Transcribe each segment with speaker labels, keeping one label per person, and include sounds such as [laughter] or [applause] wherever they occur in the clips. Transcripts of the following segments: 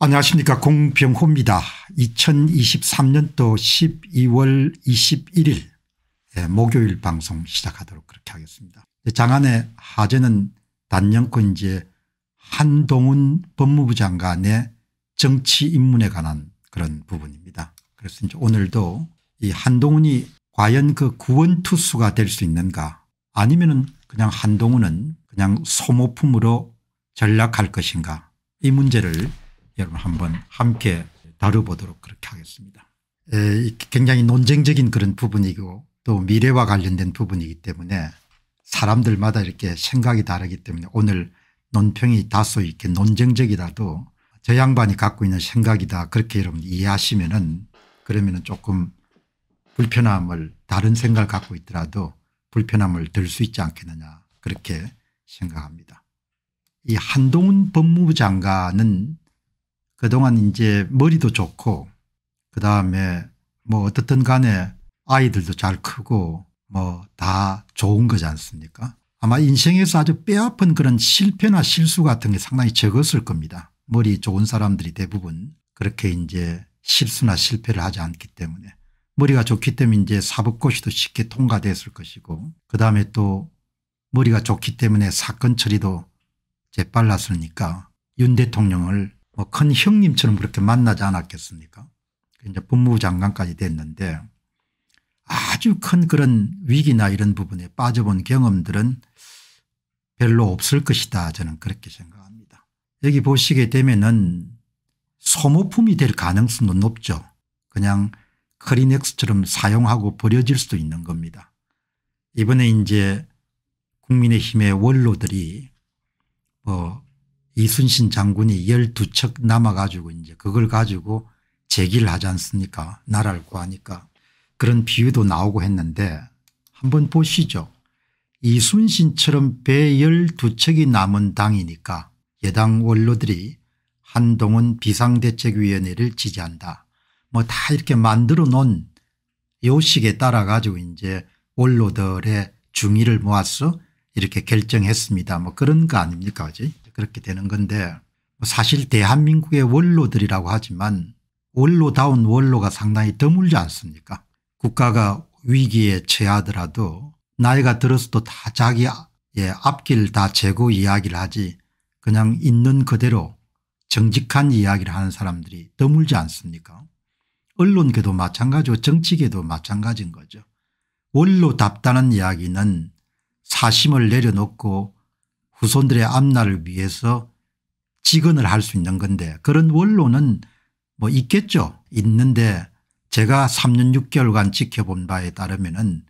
Speaker 1: 안녕하십니까 공병호입니다. 2023년도 12월 21일 목요일 방송 시작하도록 그렇게 하겠습니다. 네, 장안의 하재는 단연코 이제 한동훈 법무부 장관의 정치 입문에 관한 그런 부분입니다. 그래서 이제 오늘도 이 한동훈이 과연 그 구원투수가 될 수 있는가 아니면은 그냥 한동훈은 그냥 소모품으로 전락할 것인가 이 문제를 여러분 한번 함께 다뤄보도록 그렇게 하겠습니다. 에, 굉장히 논쟁적인 그런 부분이고 또 미래와 관련된 부분이기 때문에 사람들마다 이렇게 생각이 다르기 때문에 오늘 논평이 다소 이렇게 논쟁적이라도 저 양반이 갖고 있는 생각이다 그렇게 여러분 이해하시면은 그러면은 조금 불편함을 다른 생각을 갖고 있더라도 불편함을 들 수 있지 않겠느냐 그렇게 생각합니다. 이 한동훈 법무부 장관은 그동안 이제 머리도 좋고 그다음에 뭐 어떻든 간에 아이들도 잘 크고 뭐 다 좋은 거지 않습니까 아마 인생에서 아주 뼈아픈 그런 실패나 실수 같은 게 상당히 적었을 겁니다. 머리 좋은 사람들이 대부분 그렇게 이제 실수나 실패를 하지 않기 때문에 머리가 좋기 때문에 이제 사법고시도 쉽게 통과됐을 것이고 그다음에 또 머리가 좋기 때문에 사건 처리도 재빨랐으니까 윤 대통령을 뭐큰 형님처럼 그렇게 만나지 않았겠습니까 이제 법무부 장관까지 됐는데 아주 큰 그런 위기나 이런 부분에 빠져본 경험들은 별로 없을 것이다 저는 그렇게 생각합니다. 여기 보시게 되면은 소모품이 될 가능성도 높죠. 그냥 크리넥스처럼 사용하고 버려질 수도 있는 겁니다. 이번에 이제 국민의힘의 원로들이 뭐 이순신 장군이 12척 남아가지고 이제 그걸 가지고 제기를 하지 않습니까 나라를 구하니까 그런 비유도 나오고 했는데 한번 보시죠. 이순신처럼 배 12척이 남은 당이니까 여당 원로들이 한동훈 비상대책위원회를 지지한다. 뭐 다 이렇게 만들어 놓은 요식에 따라 가지고 이제 원로들의 중의를 모아서 이렇게 결정했습니다. 뭐 그런 거 아닙니까? 그지? 그렇게 되는 건데 뭐 사실 대한민국의 원로들이라고 하지만 원로다운 원로가 상당히 드물지 않습니까 국가가 위기에 처하더라도 나이가 들어서도 다 자기 예, 앞길 다 재고 이야기를 하지 그냥 있는 그대로 정직한 이야기를 하는 사람들이 드물지 않습니까 언론계도 마찬가지고 정치계도 마찬가지인 거죠. 원로답다는 이야기는 사심을 내려놓고 후손들의 앞날을 위해서 직언을 할 수 있는 건데 그런 원로는 뭐 있겠죠. 있는데 제가 3년 6개월간 지켜본 바에 따르면은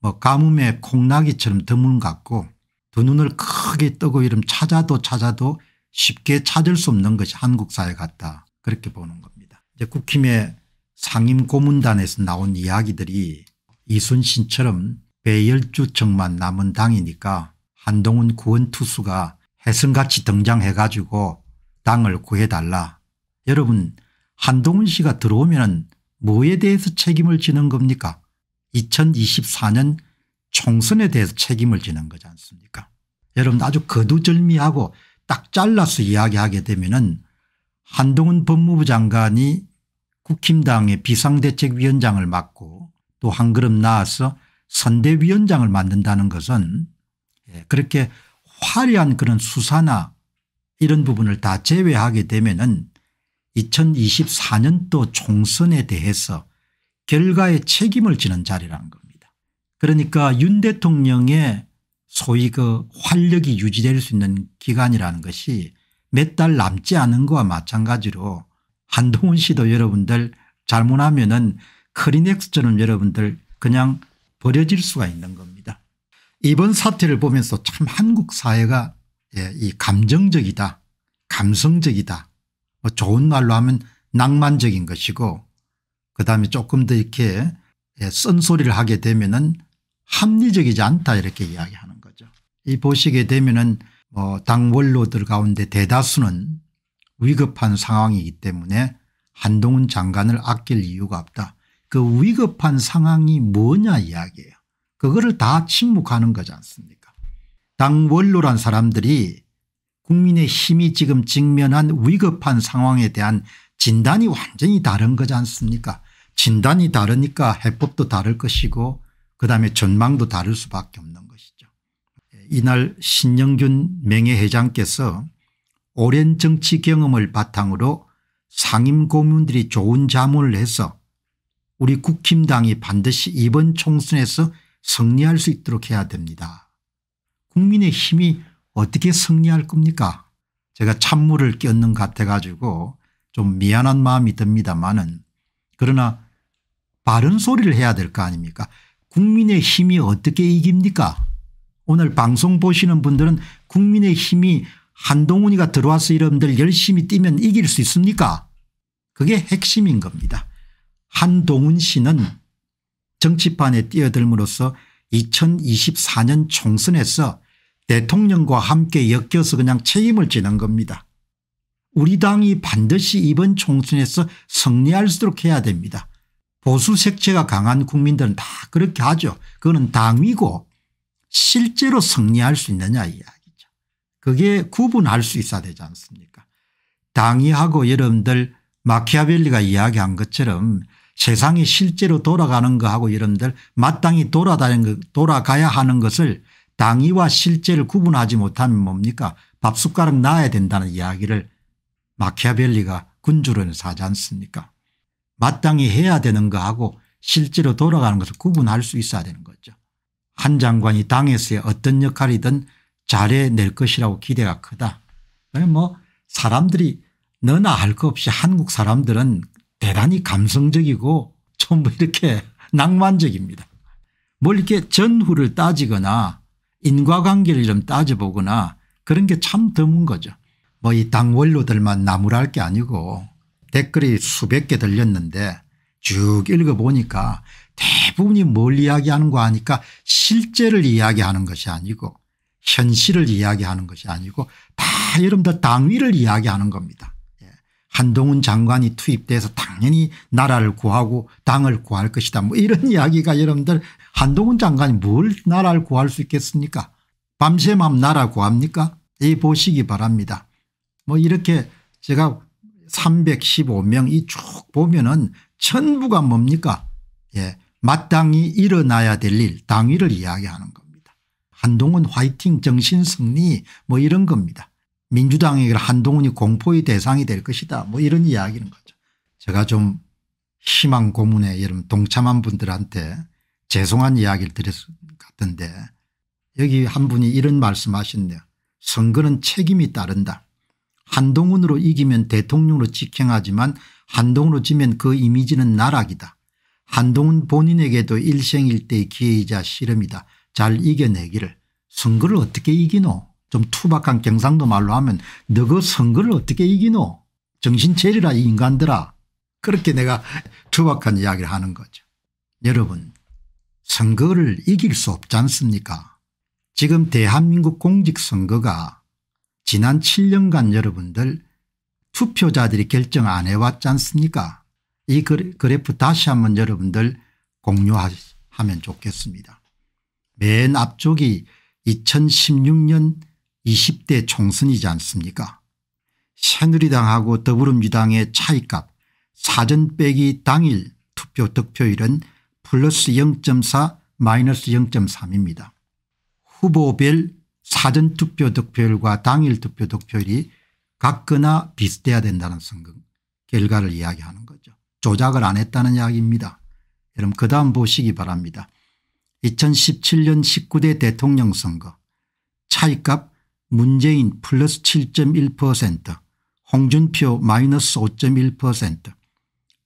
Speaker 1: 뭐 가뭄에 콩나기처럼 드문 같고 두 눈을 크게 뜨고 이름 찾아도 찾아도 쉽게 찾을 수 없는 것이 한국 사회 같다 그렇게 보는 겁니다. 이제 국힘의 상임 고문단에서 나온 이야기들이 이순신처럼 배열주청만 남은 당이니까 한동훈 구원투수가 해성같이 등장해 가지고 당을 구해달라. 여러분 한동훈 씨가 들어오면 뭐에 대해서 책임을 지는 겁니까 2024년 총선에 대해서 책임을 지는 거지 않습니까 여러분 아주 거두절미하고 딱 잘라서 이야기하게 되면 은 한동훈 법무부 장관이 국힘당의 비상대책위원장을 맡고 또 한 걸음 나아서 선대위원장을 만든다는 것은 예, 그렇게 화려한 그런 수사나 이런 부분을 다 제외하게 되면은 2024년도 총선에 대해서 결과에 책임을 지는 자리라는 겁니다. 그러니까 윤 대통령의 소위 그 활력이 유지될 수 있는 기간이라는 것이 몇 달 남지 않은 것과 마찬가지로 한동훈 씨도 여러분들 잘못하면은 크리넥스처럼 여러분들 그냥 버려질 수가 있는 겁니다. 이번 사태를 보면서 참 한국 사회가 예, 이 감정적이다 감성적이다 뭐 좋은 말로 하면 낭만적인 것이고 그다음에 조금 더 이렇게 예, 쓴소리를 하게 되면 은 합리적이지 않다 이렇게 이야기하는 거죠. 이 보시게 되면 은뭐 당원로들 가운데 대다수는 위급한 상황이기 때문에 한동훈 장관을 아낄 이유가 없다. 그 위급한 상황이 뭐냐 이야기예요. 그거를 다 침묵하는 거지 않습니까 당 원로란 사람들이 국민의 힘이 지금 직면한 위급한 상황에 대한 진단이 완전히 다른 거지 않습니까 진단이 다르니까 해법도 다를 것이고 그다음에 전망도 다를 수밖에 없는 것이죠. 이날 신영균 명예회장께서 오랜 정치 경험을 바탕으로 상임 고문들이 좋은 자문을 해서 우리 국힘당이 반드시 이번 총선에서 승리할 수 있도록 해야 됩니다. 국민의 힘이 어떻게 승리할 겁니까? 제가 찬물을 끼얹는 같아 가지고 좀 미안한 마음이 듭니다만은 그러나 바른 소리를 해야 될 거 아닙니까? 국민의 힘이 어떻게 이깁니까? 오늘 방송 보시는 분들은 국민의 힘이 한동훈이가 들어와서 여러분들 열심히 뛰면 이길 수 있습니까? 그게 핵심인 겁니다. 한동훈 씨는 정치판에 뛰어들므로써 2024년 총선에서 대통령과 함께 엮여서 그냥 책임을 지는 겁니다. 우리 당이 반드시 이번 총선에서 승리할 수 있도록 해야 됩니다. 보수 색채가 강한 국민들은 다 그렇게 하죠. 그거는 당위고 실제로 승리할 수 있느냐 이야기죠. 그게 구분할 수 있어야 되지 않습니까 당위하고 여러분들 마키아벨리가 이야기한 것처럼 세상이 실제로 돌아가는 거하고 이런들 마땅히 돌아다니는 돌아가야 하는 것을 당위와 실제를 구분하지 못하면 뭡니까 밥숟가락 놔야 된다는 이야기를 마키아벨리가 군주론에서 지 않습니까 마땅히 해야 되는 거하고 실제로 돌아가는 것을 구분할 수 있어야 되는 거죠. 한 장관이 당에서의 어떤 역할이든 잘해낼 것이라고 기대가 크다. 뭐 사람들이 너나 할 것 없이 한국 사람들은 대단히 감성적이고 전부 이렇게 [laughs] 낭만적입니다. 뭘 이렇게 전후를 따지거나 인과관계를 좀 따져보거나 그런 게 참 드문 거죠. 뭐 이당 원로들만 나무랄 게 아니고 댓글이 수백 개 달렸는데 쭉 읽어보니까 대부분이 뭘 이야기하는 거 하니까 실제를 이야기하는 것이 아니고 현실을 이야기하는 것이 아니고 다 여러분들 당위를 이야기하는 겁니다. 한동훈 장관이 투입돼서 당연히 나라를 구하고 당을 구할 것이다 뭐 이런 [laughs] 이야기가 여러분들 한동훈 장관이 뭘 나라를 구할 수 있겠습니까 밤새맘 나라 구합니까 이 보시기 바랍니다 뭐 이렇게 제가 315명 이쭉 보면은 전부가 뭡니까 예 마땅히 일어나야 될 일 당위를 이야기하는 겁니다 한동훈 화이팅 정신 승리 뭐 이런 겁니다 민주당에게 한동훈이 공포의 대상이 될 것이다 뭐 이런 이야기는 거죠. 제가 좀 희망 고문에 여러분 동참한 분들한테 죄송한 이야기를 드렸을 것 같은데 여기 한 분이 이런 말씀하셨네요. 선거는 책임이 따른다. 한동훈으로 이기면 대통령으로 직행하지만 한동훈으로 지면 그 이미지는 나락이다. 한동훈 본인에게도 일생일대의 기회이자 실험이다. 잘 이겨내기를. 선거를 어떻게 이기노 좀 투박한 경상도 말로 하면 너 그 선거를 어떻게 이기노 정신 차리라 이 인간들아 그렇게 내가 투박한 이야기를 하는 거죠. 여러분 선거를 이길 수 없지 않습니까 지금 대한민국 공직선거가 지난 7년간 여러분들 투표자들이 결정 안 해왔지 않습니까 이 그래프 다시 한번 여러분들 공유하면 좋겠습니다. 맨 앞쪽이 2016년 20대 총선이지 않습니까 새누리당하고 더불어민주당의 차이값 사전 빼기 당일 투표 득표율은 플러스 0.4 마이너스 0.3입니다. 후보별 사전투표 득표율과 당일 투표 득표율이 같거나 비슷해야 된다는 선거 결과를 이야기하는 거죠. 조작을 안 했다는 이야기입니다. 여러분 그다음 보시기 바랍니다. 2017년 19대 대통령 선거 차이값 문재인 플러스 7.1% 홍준표 마이너스 5.1%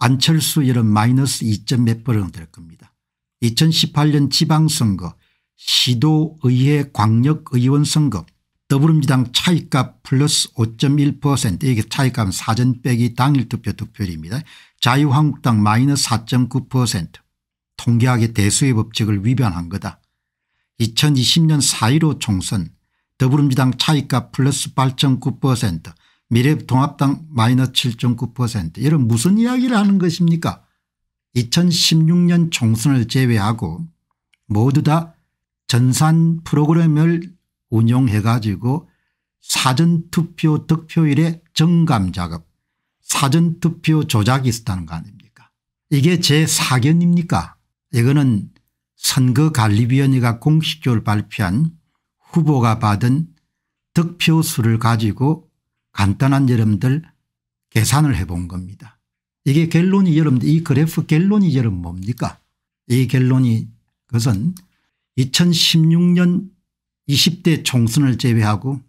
Speaker 1: 안철수 이런 마이너스 2.몇 퍼센트 될 겁니다. 2018년 지방선거 시도의회 광역의원 선거 더불어민주당 차이값 플러스 5.1% 이게 차이값 사전 빼기 당일 투표 투표율입니다. 자유한국당 마이너스 4.9% 통계학의 대수의 법칙을 위반한 거다. 2020년 4.15 총선 더불어민주당 차이가 플러스 8.9% 미래통합당 마이너스 7.9% 여러분 무슨 이야기를 하는 것입니까 2016년 총선을 제외하고 모두 다 전산 프로그램을 운용해 가지고 사전투표 득표율의 정감작업 사전투표 조작이 있었다는 거 아닙니까 이게 제 사견입니까 이거는 선거관리위원회가 공식적으로 발표한 후보가 받은 득표 수를 가지고 간단한 여러분들 계산을 해본 겁니다. 이게 결론이 여러분들 이 그래프 결론이 여러분 뭡니까 이 결론이 그것은 2016년 20대 총선을 제외하고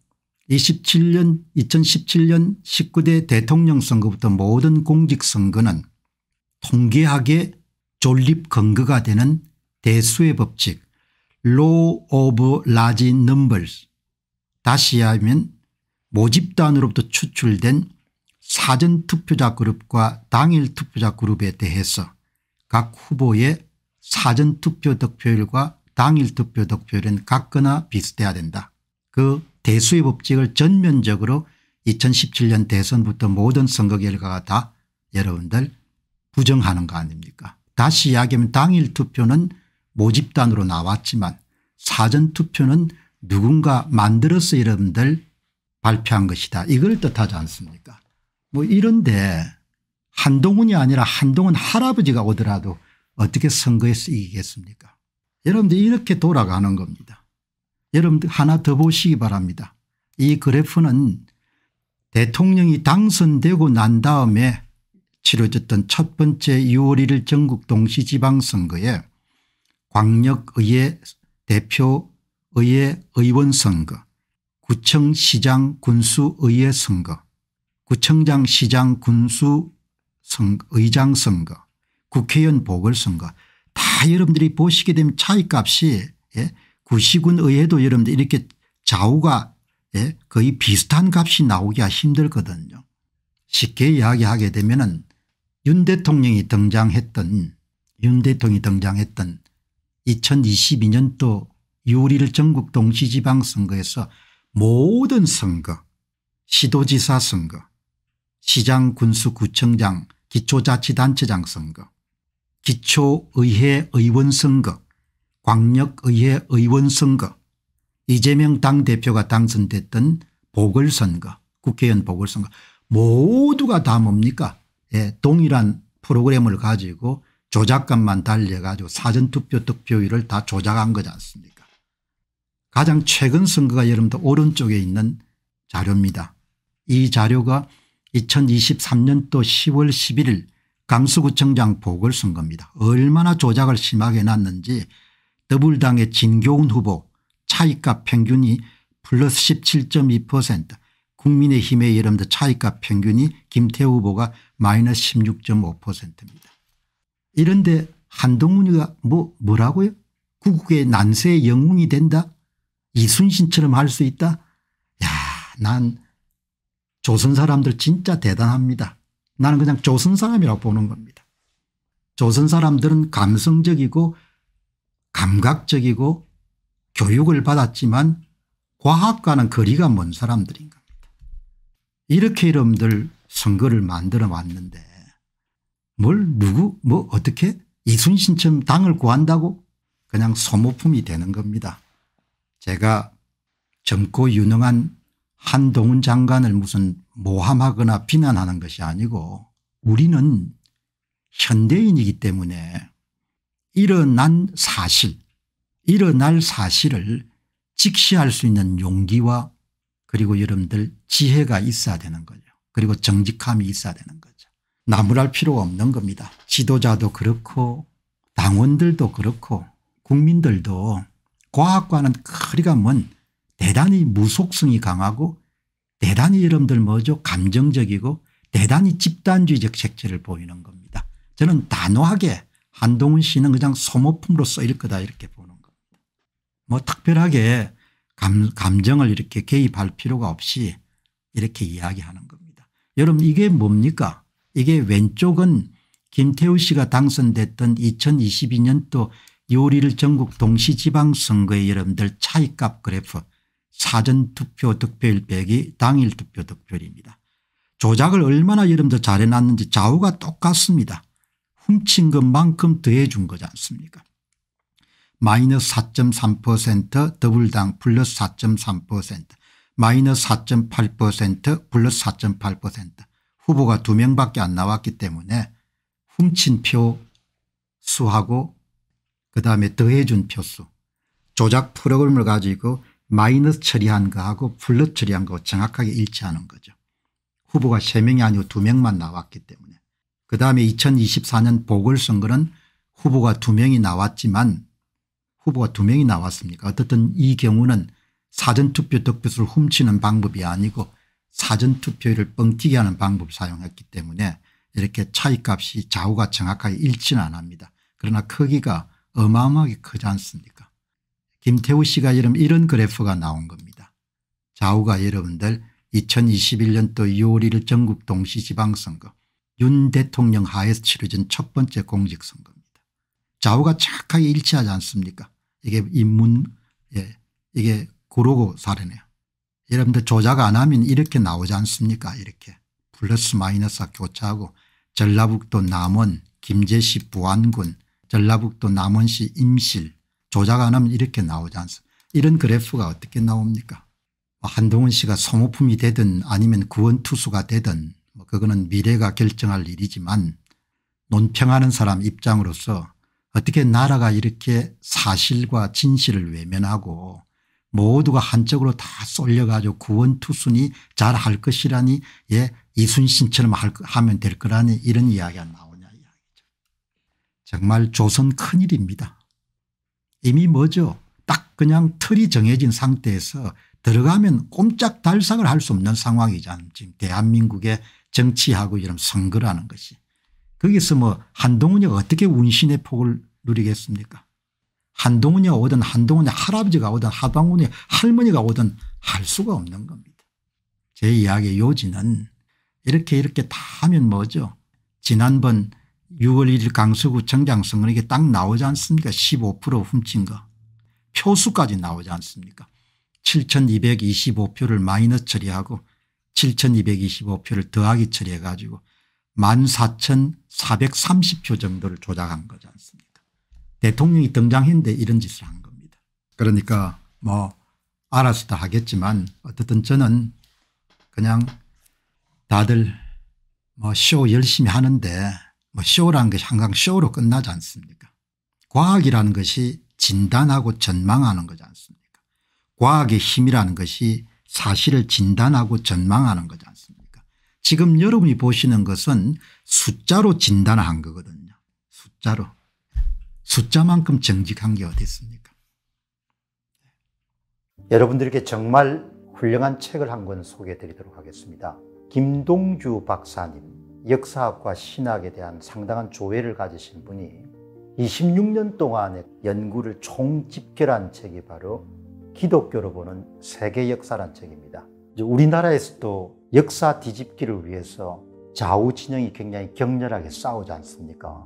Speaker 1: 27년 2017년 19대 대통령 선거부터 모든 공직선거는 통계학의 존립 근거가 되는 대수의 법칙 law of large numbers 다시 하면 모집단으로부터 추출된 사전투표자 그룹과 당일투표자 그룹에 대해서 각 후보의 사전투표 득표율과 당일투표 득표율은 같거나 비슷해야 된다. 그 대수의 법칙을 전면적으로 2017년 대선부터 모든 선거 결과가 다 여러분들 부정하는 거 아닙니까 다시 이야기하면 당일 투표는 모집단으로 나왔지만 사전투표는 누군가 만들어서 여러분들 발표한 것이다 이걸 뜻하지 않습니까 뭐 이런데 한동훈이 아니라 한동훈 할아버지가 오더라도 어떻게 선거에서 이기겠습니까 여러분들 이렇게 돌아가는 겁니다. 여러분들 하나 더 보시기 바랍니다. 이 그래프는 대통령이 당선되고 난 다음에 치러졌던 첫 번째 6월 1일 전국 동시지방선거에 광역의회 대표의회 의원 선거 구청 시장 군수의회 선거 구청장 시장 군수 의장 선거 국회의원 보궐선거 다 여러분들이 보시게 되면 차이값이 예? 구시군 의회도 여러분들 이렇게 좌우가 예? 거의 비슷한 값이 나오기가 힘들거든요. 쉽게 이야기하게 되면 은윤 대통령이 등장했던 윤 대통령이 등장했던 2022년도 6월 1 전국 동시지방선거에서 모든 선거 시도지사 선거 시장 군수구청장 기초자치단체장 선거 기초의회 의원 선거 광역의회 의원 선거 이재명 당대표가 당선됐던 보궐선거 국회의원 보궐선거 모두가 다 뭡니까 예, 동일한 프로그램을 가지고 조작감만 달려가지고 사전투표 득표율을 다 조작한 거지 않습니까 가장 최근 선거가 여러분들 오른쪽에 있는 자료입니다. 이 자료가 2023년도 10월 11일 강서구청장 보궐선거입니다. 얼마나 조작을 심하게 놨는지 더불당의 진교훈 후보 차이값 평균이 플러스 17.2% 국민의힘의 여러분들 차이값 평균이 김태우 후보가 마이너스 16.5%입니다. 이런데 한동훈이가 뭐 뭐라고요? 구국의 난세의 영웅이 된다? 이순신처럼 할 수 있다? 야, 난 조선 사람들 진짜 대단합니다. 나는 그냥 조선 사람이라고 보는 겁니다. 조선 사람들은 감성적이고 감각적이고 교육을 받았지만 과학과는 거리가 먼 사람들인 겁니다. 이렇게 여러분들 선거를 만들어 왔는데 뭘 누구 뭐 어떻게 이순신처럼 당을 구한다고 그냥 소모품이 되는 겁니다. 제가 젊고 유능한 한동훈 장관을 무슨 모함하거나 비난하는 것이 아니고 우리는 현대인이기 때문에 일어난 사실 일어날 사실을 직시할 수 있는 용기와 그리고 여러분들 지혜가 있어야 되는 거죠. 그리고 정직함이 있어야 되는 거죠. 나무랄 필요가 없는 겁니다. 지도자도 그렇고 당원들도 그렇고 국민들도 과학과는 거리가 먼 대단히 무속성이 강하고 대단히 여러분들 뭐죠 감정적이고 대단히 집단주의적 색채를 보이는 겁니다. 저는 단호하게 한동훈 씨는 그냥 소모품으로 쓰일 거다 이렇게 보는 겁니다. 뭐 특별하게 감, 감정을 이렇게 개입할 필요가 없이 이렇게 이야기하는 겁니다. 여러분 이게 뭡니까 이게 왼쪽은 김태우 씨가 당선됐던 2022년도 요리를 전국 동시지방선거의 여러분들 차이값 그래프 사전투표 득표율 빼기 당일 투표 득표율입니다. 조작을 얼마나 여러분들 잘해놨는지 좌우가 똑같습니다. 훔친 것만큼 더해준 거지 않습니까 마이너스 4.3% 더블당 플러스 4.3% 마이너스 4.8% 플러스 4.8% 후보가 두명밖에안 나왔기 때문에 훔친 표 수하고 그다음에 더해준 표수 조작 프로그램을 가지고 마이너스 처리한 거하고 플러 처리한 거 정확하게 일치하는 거죠. 후보가 3명이 아니고 2명만 나왔기 때문에. 그다음에 2024년 보궐선거는 후보가 2명이 나왔지만 후보가 2명이 나왔습니까 어떻든 이 경우는 사전투표 득표수를 훔치는 방법이 아니고 사전투표율을 뻥튀기 하는 방법을 사용했기 때문에 이렇게 차이값이 좌우가 정확하게 일치는 안 합니다. 그러나 크기가 어마어마하게 크지 않습니까 김태우 씨가 여름 이런 그래프가 나온 겁니다. 좌우가 여러분들 2021년도 6월 1일 전국 동시지방선거 윤 대통령 하에서 치러진 첫 번째 공직선거입니다. 좌우가 착하게 일치하지 않습니까 이게 인문 예, 이게 고로고 사례네요. 여러분들 조작 안 하면 이렇게 나오지 않습니까 이렇게 플러스 마이너스가 교차하고 전라북도 남원 김제시 부안군 전라북도 남원시 임실 조작 안 하면 이렇게 나오지 않습니까 이런 그래프가 어떻게 나옵니까 뭐 한동훈 씨가 소모품이 되든 아니면 구원투수가 되든 뭐 그거는 미래가 결정할 일이지만 논평하는 사람 입장으로서 어떻게 나라가 이렇게 사실과 진실을 외면하고 모두가 한쪽으로 다 쏠려가지고 구원투순이 잘 할 것이라니 예 이순신처럼 할, 하면 될 거라니 이런 이야기가 나오냐 이야기죠. 정말 조선 큰일입니다. 이미 뭐죠 딱 그냥 틀이 정해진 상태에서 들어가면 꼼짝 달싹을 할 수 없는 상황이잖 지금 대한민국의 정치하고 이런 선거라는 것이. 거기서 뭐 한동훈이 어떻게 운신의 폭을 누리겠습니까 한동훈이 오든 한동훈의 할아버지가 오든 하방훈의 할머니가 오든 할 수가 없는 겁니다. 제 이야기의 요지는 이렇게 이렇게 다 하면 뭐죠 지난번 6월 1일 강서구청장 선거 이게 딱 나오지 않습니까 15% 훔친 거 표수까지 나오지 않습니까 7225표를 마이너스 처리하고 7225표를 더하기 처리해 가지고 14,430표 정도를 조작한 거지 않습니까 대통령이 등장했는데 이런 짓을 한 겁니다. 그러니까 뭐 알아서 다 하겠지만 어쨌든 저는 그냥 다들 뭐쇼 열심히 하는데 뭐 쇼라는 것이 항상 쇼로 끝나지 않습니까 과학이라는 것이 진단하고 전망하는 거지 않습니까 과학의 힘이라는 것이 사실을 진단하고 전망하는 거지 않습니까 지금 여러분이 보시는 것은 숫자로 진단한 거거든요 숫자로 숫자만큼 정직한 게 어디 있습니까? 여러분들께 정말 훌륭한 책을 한 권 소개해 드리도록 하겠습니다. 김동주 박사님, 역사학과 신학에 대한 상당한 조회를 가지신 분이 26년 동안의 연구를 총집결한 책이 바로 기독교로 보는 세계 역사란 책입니다. 우리나라에서도 역사 뒤집기를 위해서 좌우 진영이 굉장히 격렬하게 싸우지 않습니까?